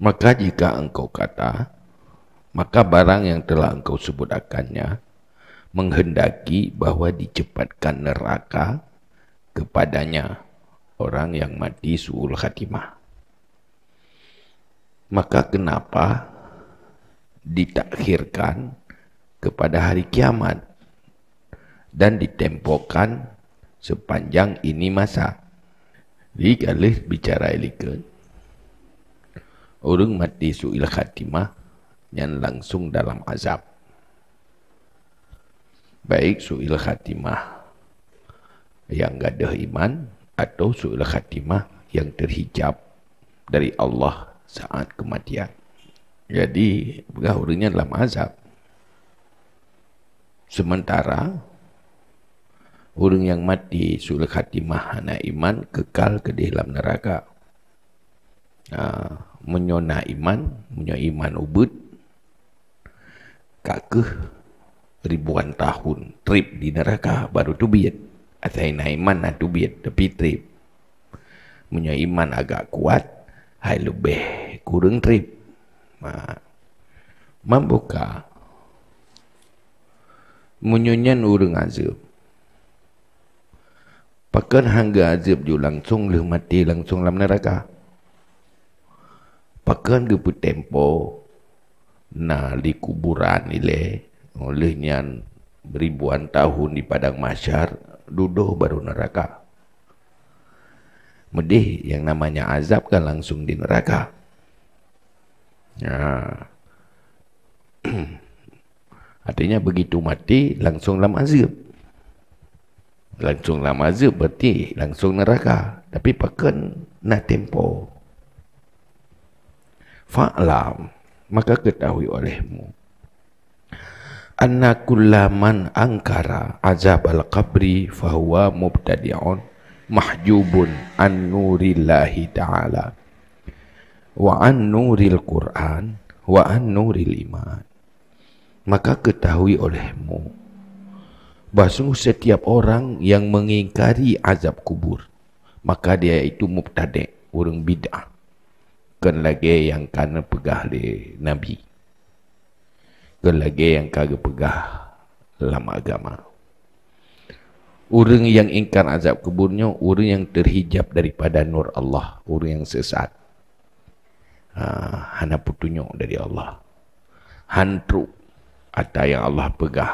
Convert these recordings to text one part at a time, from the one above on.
Maka jika engkau kata, maka barang yang telah engkau sebut akannya menghendaki bahwa dicepatkan neraka kepadanya orang yang mati suul khatimah. Maka kenapa ditakhirkan kepada hari kiamat dan ditempokan sepanjang ini masa? Jadi kalau bicara ilikun, Orang mati su'il khatimah yang langsung dalam azab. Baik su'il khatimah yang ada iman atau su'il khatimah yang terhijab dari Allah saat kematian. Jadi, bukan orangnya dalam azab. Sementara, orang yang mati su'il khatimah anak iman kekal ke dalam neraka. Haa menyona iman, punya iman ubud, kakeh ribuan tahun trip di neraka baru tu biad. Atai na iman na tu biad tapi trip. Punya iman agak kuat, hai lebih kurang trip. Ma, membuka menyunyan urang azab. Pakar hangga azab jual langsung leh mati langsung dalam neraka. Pakan dia pun tempo Nah di kuburan ni le Oleh nyan Ribuan tahun di padang masyar Duduk baru neraka Medih yang namanya azab kan langsung di neraka Nah Artinya begitu mati langsung dalam azab Langsung dalam azab berarti langsung neraka Tapi pakan nak tempoh fa'lam maka ketahui olehmu annakullaman angkara azab al-qabri fahuwa mubtadi'un mahjubun an nurillahi ta'ala wa an nuril quran wa an nuril iman maka ketahui olehmu bahwa setiap orang yang mengingkari azab kubur maka dia itu mubtadi' urang bid'ah Kan lagi yang kena pegah di Nabi. kan lagi yang kena pegah dalam agama. Orang yang ingkar azab kuburnya, orang yang terhijab daripada nur Allah. Orang yang sesat. Ha, hana putunya dari Allah. Hantu atas yang Allah pegah.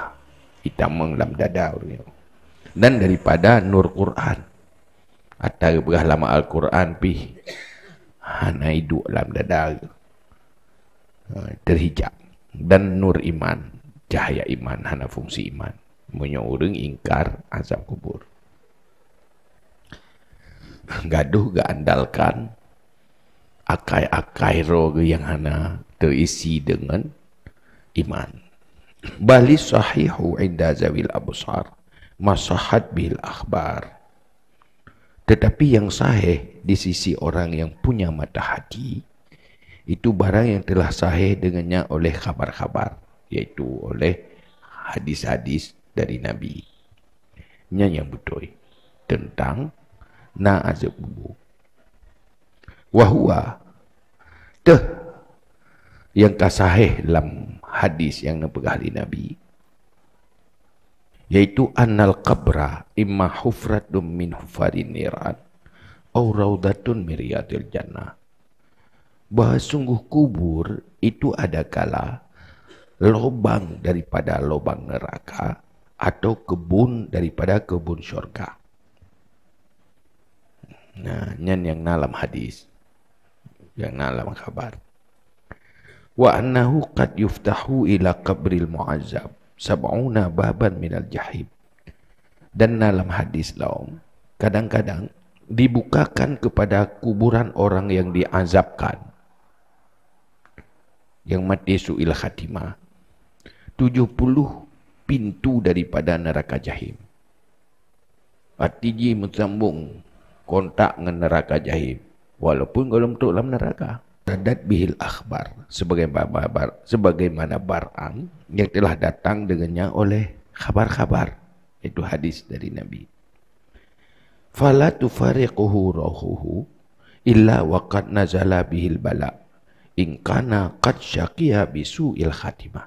kita dalam dada orang yang. Dan daripada nur Quran. Atas pegah lama Al-Quran pih ha, naik dua dalam dada ha, terhijab dan nur iman cahaya iman hana fungsi iman menyuruh ingkar azab kubur gaduh andalkan akai-akai roh yang hana terisi dengan iman bali sahihu inda zawil abusar masahat bil akhbar tetapi yang sahih di sisi orang yang punya mata hati itu barang yang telah sahih dengannya oleh khabar-khabar yaitu oleh hadis-hadis dari Nabi. Nya yang betul tentang na azab bubu. Wahua teh yang tak sahih dalam hadis yang nampak ahli Nabi. Nabi yaitu annal qabra imma hufratun min hufarin nirat au raudatun miriatil jannah bahawa sungguh kubur itu ada kala lubang daripada lubang neraka atau kebun daripada kebun syurga. Nah, nyan yang dalam hadis yang dalam khabar. Wa annahu qad yuftahu ila qabril mu'azzab sab'una baban minal jahib dan dalam hadis laum kadang-kadang dibukakan kepada kuburan orang yang diazabkan yang mati su'il khatimah 70 pintu daripada neraka jahim artinya mencambung kontak dengan neraka jahim walaupun kalau untuk dalam neraka Tadat bihil akhbar sebagaimana, sebagaimana barang yang telah datang dengannya oleh khabar-khabar itu hadis dari Nabi. Fala tufariquhu rohuhu illa waqad nazala bihil bala in kana qad syaqiya bisu'il khatimah.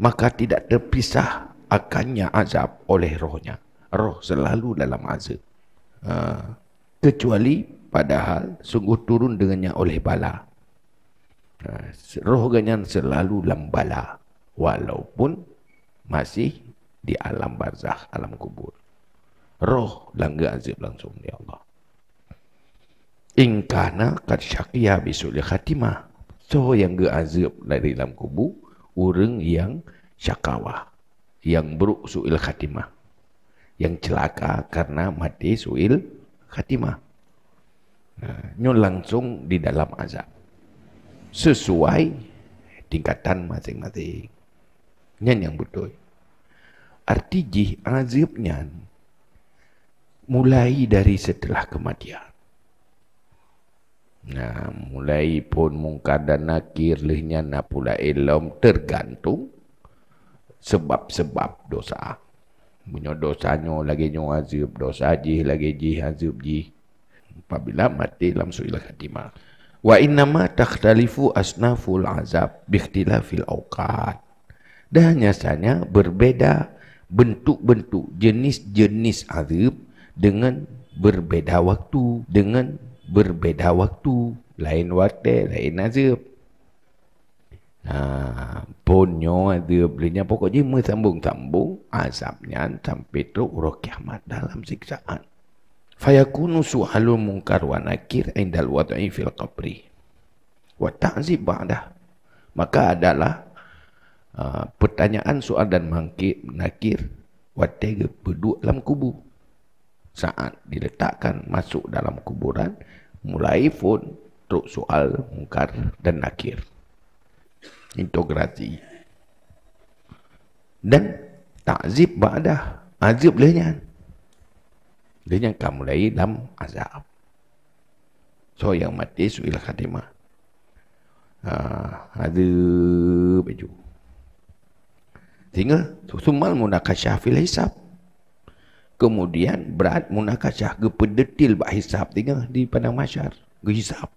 Maka tidak terpisah akannya azab oleh rohnya. Roh selalu dalam azab. Ah, kecuali padahal sungguh turun dengannya oleh bala. Ha, roh ganyan selalu lambala walaupun masih di alam barzakh, alam kubur. Roh langga azib langsung ya Allah. Ingkana kad syaqiyah bisulih khatimah. So yang ge azib dari dalam kubur, orang yang syakawah, yang beruk suil khatimah. Yang celaka karena mati suil khatimah. Ha, nyo langsung di dalam azab sesuai tingkatan masing-masing nyen yang betul arti jih azibnya mulai dari setelah kematian Nah, ha, mulai pun muka dan nakir lehnya nak pula ilom tergantung sebab-sebab dosa. Menyo dosanya lagi nyo azib, dosa jih lagi jih azib jih apabila mati dalam suil khatimah. Wa innama takhtalifu asnaful azab bikhtilafil awqat. Dan nyatanya berbeda bentuk-bentuk jenis-jenis azab dengan berbeda waktu. Dengan berbeda waktu. Lain waktu, lain azab. Nah, ha, ponyo azab. Lainnya pokoknya sambung-sambung azabnya sampai tu roh kiamat dalam siksaan fayakunu su'alu munkar wa nakir indal wad'i fil qabri wa ta'zib ba'dah maka adalah uh, pertanyaan soal dan mangkir nakir wa berdua dalam kubur saat diletakkan masuk dalam kuburan mulai pun teruk soal mungkar dan nakir integrasi dan takzib ba'dah azib lehnya dia akan mulai dalam azab. So yang mati suilah khatimah. Ha, ada baju. Sehingga sumal munakasyah fil hisab. Kemudian berat munakasyah kepedetil bak hisab. Tiga di padang masyar. Ke hisab.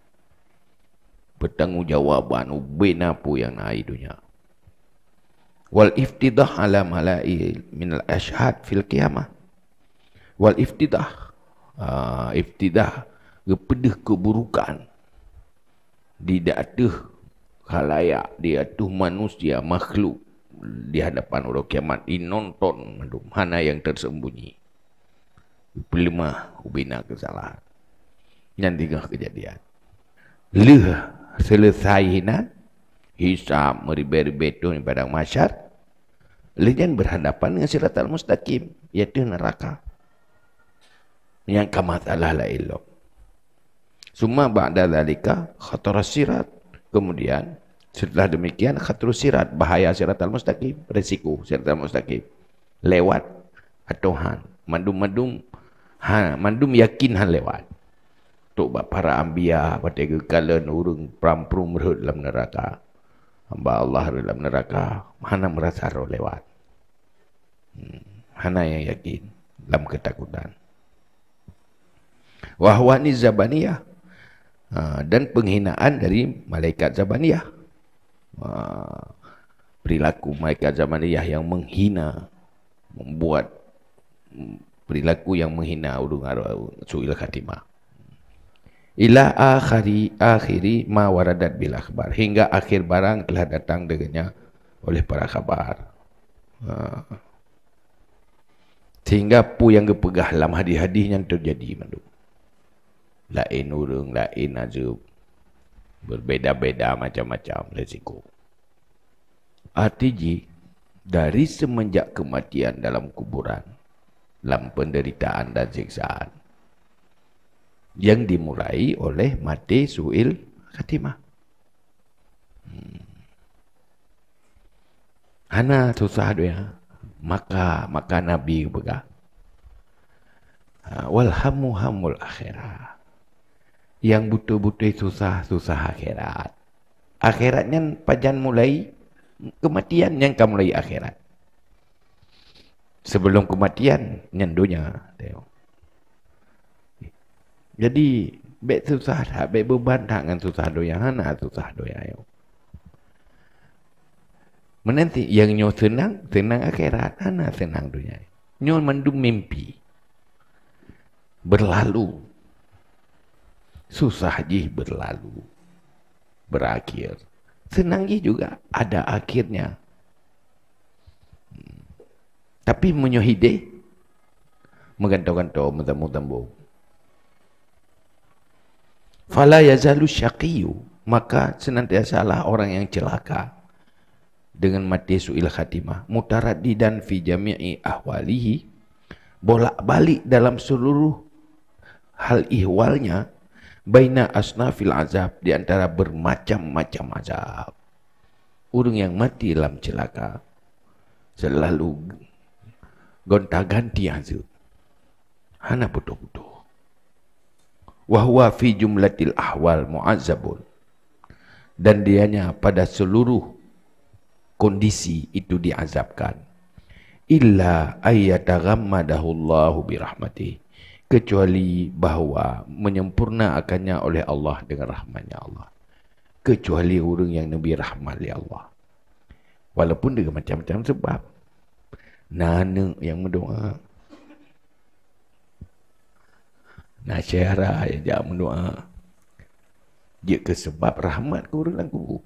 Pertanggungjawaban ubin apa yang naik dunia. Wal iftidah ala min al ashhad fil qiyamah wal iftidah ha, ah, iftidah kepada keburukan di datuh khalayak di atuh manusia makhluk di hadapan orang kiamat di nonton mana yang tersembunyi pelemah ubina kesalahan yang tiga kejadian leh selesai hina hisab meribet-ribet pada masyarakat Lejan berhadapan dengan siratal mustaqim yaitu neraka menyangka masalah la ilok. Semua baca dalikah khatara sirat. Kemudian setelah demikian khatru sirat, bahaya sirat al-mustaqim, risiko sirat al-mustaqim. Lewat atuhan, mandum-mandum ha, mandum yakin han lewat. Tok ba para ambia, pada ke urung pram prum rut dalam neraka. Mbak Allah dalam neraka, mana merasa ro lewat. Hmm. Hana yang yakin dalam ketakutan. Wahwah Zabaniyah. Ha, dan penghinaan dari malaikat Zabaniyah. Ha, perilaku malaikat Zabaniyah yang menghina. Membuat mm, perilaku yang menghina Udung Suil Khatimah. Ila akhiri akhiri ma waradat bil akhbar. Hingga akhir barang telah datang dengannya oleh para khabar. Ha. pu yang kepegah dalam hadis-hadis yang terjadi. Mandu lain urung, lain azub. Berbeda-beda macam-macam resiko. Artiji, dari semenjak kematian dalam kuburan, dalam penderitaan dan siksaan, yang dimulai oleh mati suil khatimah. Hmm. Ana susah dia. Ha? Maka maka nabi bega. Ah, Walhamu hamul akhirah yang butuh-butuh susah-susah akhirat. Akhiratnya pajan mulai kematian yang kamu mulai akhirat. Sebelum kematian nyendunya. Jadi bet susah tak, bek beban tak dengan susah doya Hana susah doya yo. Menanti yang nyo senang, senang akhirat mana senang dunia Nyo mandu mimpi Berlalu susah jih berlalu berakhir senang ji juga ada akhirnya tapi menyohide menggantau-gantau mentambu-tambu fala yazalu syaqiyu maka senantiasalah orang yang celaka dengan mati su'il khatimah mutaraddi dan fi jami'i ahwalihi bolak-balik dalam seluruh hal ihwalnya baina asnafil azab di antara bermacam-macam azab. Orang yang mati dalam celaka selalu gonta ganti azab. Hana betul-betul. Wahwa fi jumlatil ahwal mu'azzabun. Dan dianya pada seluruh kondisi itu diazabkan. Illa ayyata ghammadahullahu birahmatih kecuali bahawa menyempurna akannya oleh Allah dengan rahmatnya Allah kecuali orang yang Nabi rahmat oleh Allah walaupun dengan macam-macam sebab nana yang mendoa nasyara yang tidak mendoa dia kesebab rahmat ke orang aku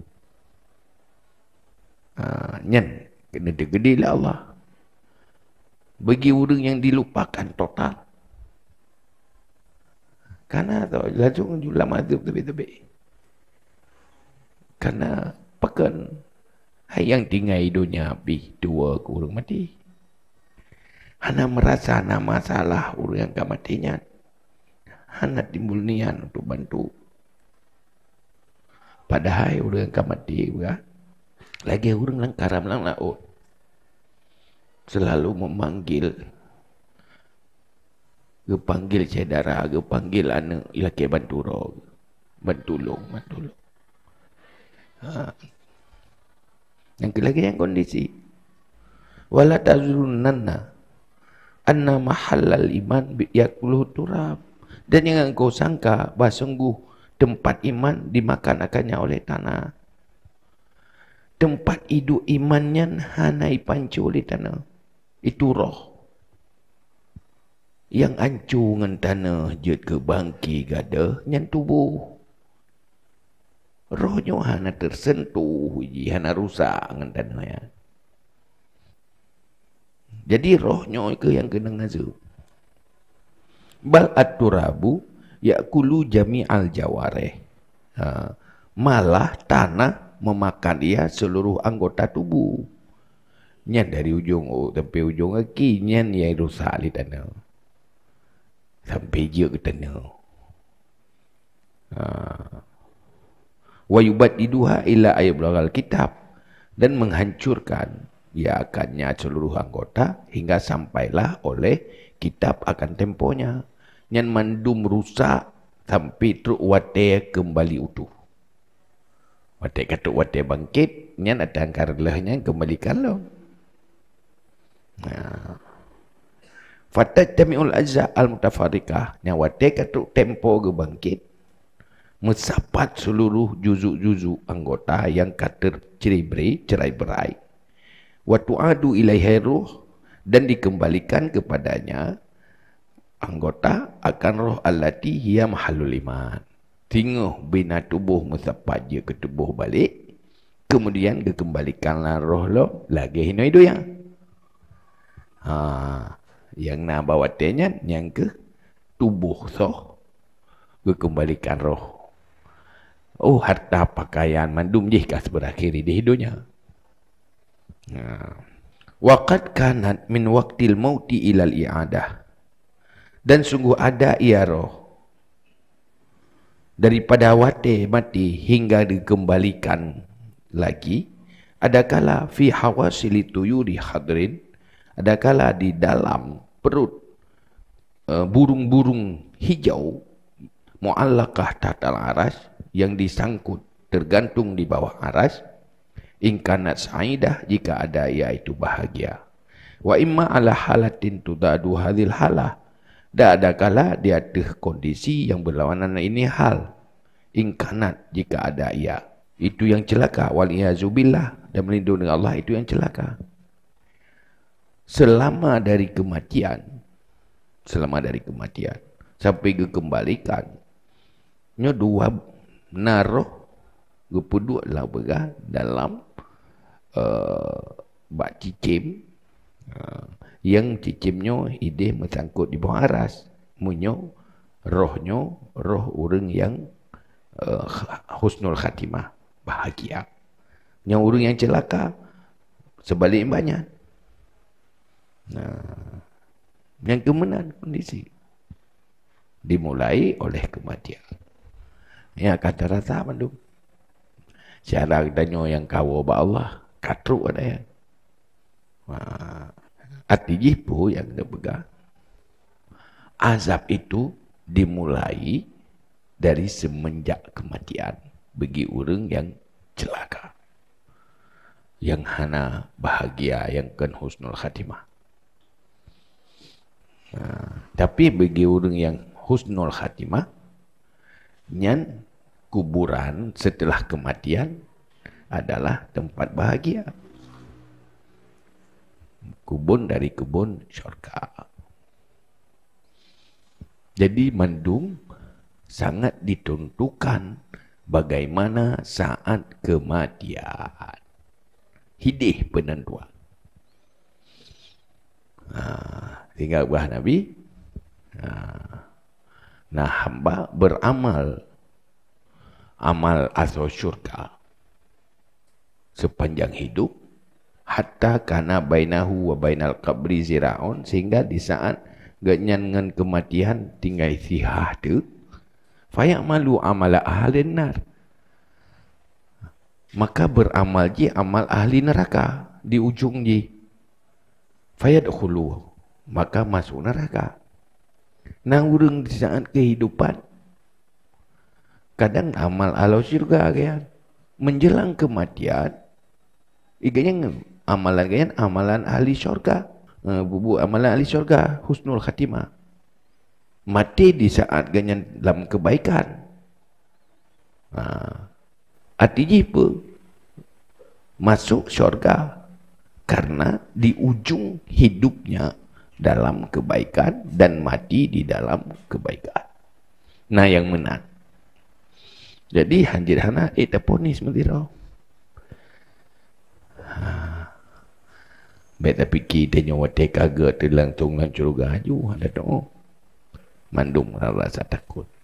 ha, nyan kena degedilah Allah bagi orang yang dilupakan total Karena tu Lajung julam adub tepi-tepi Karena Pekan Yang tinggal dunia Bi dua kurung mati Hana merasa Hana masalah Orang yang kau matinya Hana timbul nian Untuk bantu Padahal orang yang kau mati ya? Lagi urung yang karam lang, lang, Selalu memanggil dia panggil saudara, dia panggil anak lelaki bantu roh. Bantulung, bantulung. Ha. Yang lagi yang kondisi. Wala tazrunanna anna mahallal iman yakulu turab. Dan yang engkau sangka bahawa sungguh tempat iman dimakan akannya oleh tanah. Tempat hidup imannya hanai panci oleh tanah. Itu roh yang ancu dengan tanah jut ke bangki gada nyan tubuh rohnya hana tersentuh ji hana rusak dengan tanah ya jadi rohnya ke yang kena ngazu bal aturabu yakulu jami'al jawareh ha. malah tanah memakan ia seluruh anggota tubuh nyan dari ujung oh, tepi ujung kaki nyan yang rusak di tanah sampai je ke tanah ha. wa yubat diduha ila ayat belakang kitab dan menghancurkan ya akannya seluruh anggota hingga sampailah oleh kitab akan temponya yang mandum rusak sampai truk watay kembali utuh watay kata watay bangkit yang ada angkar lehnya kembali kalau ha. nah. Fatah tamiul azza al mutafarika ni wate katu tempo ke bangkit mesapat seluruh juzuk-juzuk anggota yang kater ceribri cerai berai watu adu ilai ruh dan dikembalikan kepadanya anggota akan roh allati hiya mahallul iman tinguh bina tubuh mesapat dia ke tubuh balik kemudian dikembalikanlah roh lo lagi hino doyang yang. ah yang nak bawa tenyat yang ke tubuh so, gue kembalikan roh oh harta pakaian mandum jih kas berakhir di hidunya ha. waqad kanat min waktil mauti ilal i'adah dan sungguh ada ia roh daripada wate mati hingga dikembalikan lagi adakala fi hawasili tuyuri hadrin adakala di dalam perut eh, burung-burung uh, hijau mu'allakah tatal aras yang disangkut tergantung di bawah aras ingkanat sa'idah jika ada ia itu bahagia wa imma ala halatin tudadu hadil halah da ada kala di atas kondisi yang berlawanan ini hal ingkanat jika ada ia itu yang celaka wal iazubillah dan melindungi Allah itu yang celaka selama dari kematian selama dari kematian sampai ke kembalikan nya dua naruh ke pedua lah bega dalam uh, bak cicim uh, yang cicimnya ide mencangkut di bawah aras munyo rohnya roh urung yang uh, husnul khatimah bahagia nya orang yang celaka sebalik banyak Nah, yang kemenangan kondisi dimulai oleh kematian. Ya kata rata mandu. Siapa danyo yang kawo ba Allah katru ada ya. Wah, ati jipu yang kebega. Azab itu dimulai dari semenjak kematian bagi orang yang celaka. Yang hana bahagia, yang kan husnul khatimah. Ah. tapi bagi orang yang husnul khatimah nyan kuburan setelah kematian adalah tempat bahagia kubun dari kubun syurga jadi mandung sangat ditentukan bagaimana saat kematian hidih penentuan ha. Tinggal ubah Nabi. Ha, nah, hamba beramal. Amal atau syurga. Sepanjang hidup. Hatta kana bainahu wa bainal kabri zira'un. Sehingga di saat genyan dengan kematian tinggal sihah tu. Faya malu amala ahli nar. Maka beramal je amal ahli neraka. Di ujung je. Faya dukhulu maka masuk neraka. Nang urung di saat kehidupan, kadang amal alau syurga kayaan. Menjelang kematian, iganya amalan agian amalan ahli syurga. Bubu amalan ahli syurga, husnul khatimah. Mati di saat ganyan dalam kebaikan. Ha. Arti jipa, masuk syurga karena di ujung hidupnya dalam kebaikan dan mati di dalam kebaikan. Nah yang menang. Jadi hajar hana eh ponis mentiro. Bet tapi kita nyawa teka ke terlangsung lancur curuga ada tu. Mandung lah, rasa takut.